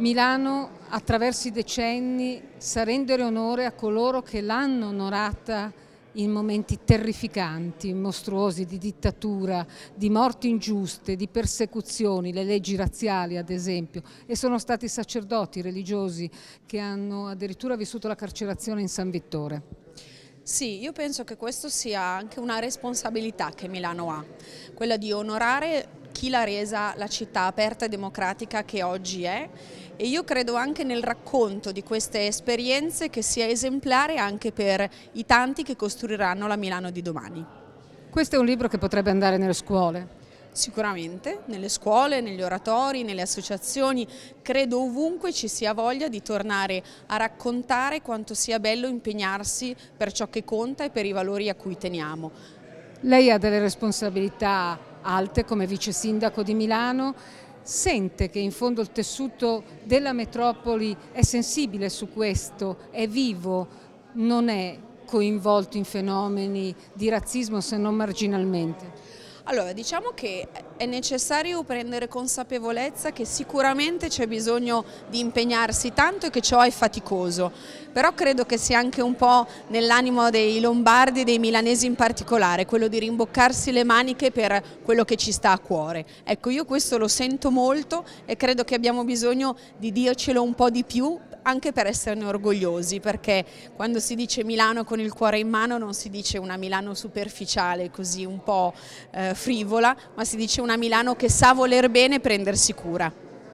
Milano attraverso i decenni sa rendere onore a coloro che l'hanno onorata in momenti terrificanti, mostruosi di dittatura, di morti ingiuste, di persecuzioni, le leggi razziali ad esempio, e sono stati sacerdoti religiosi che hanno addirittura vissuto la carcerazione in San Vittore. Sì, io penso che questa sia anche una responsabilità che Milano ha, quella di onorare chi l'ha resa la città aperta e democratica che oggi è e io credo anche nel racconto di queste esperienze che sia esemplare anche per i tanti che costruiranno la Milano di domani. Questo è un libro che potrebbe andare nelle scuole? Sicuramente, nelle scuole, negli oratori, nelle associazioni, credo ovunque ci sia voglia di tornare a raccontare quanto sia bello impegnarsi per ciò che conta e per i valori a cui teniamo. Lei ha delle responsabilità alte come vice sindaco di Milano, sente che in fondo il tessuto della metropoli è sensibile su questo, è vivo, non è coinvolto in fenomeni di razzismo se non marginalmente. Allora, diciamo che è necessario prendere consapevolezza che sicuramente c'è bisogno di impegnarsi tanto e che ciò è faticoso, però credo che sia anche un po' nell'animo dei lombardi e dei milanesi in particolare, quello di rimboccarsi le maniche per quello che ci sta a cuore. Ecco, io questo lo sento molto e credo che abbiamo bisogno di dircelo un po' di più anche per esserne orgogliosi, perché quando si dice Milano con il cuore in mano non si dice una Milano superficiale, così un po' eh, frivola, ma si dice una Milano che sa voler bene e prendersi cura.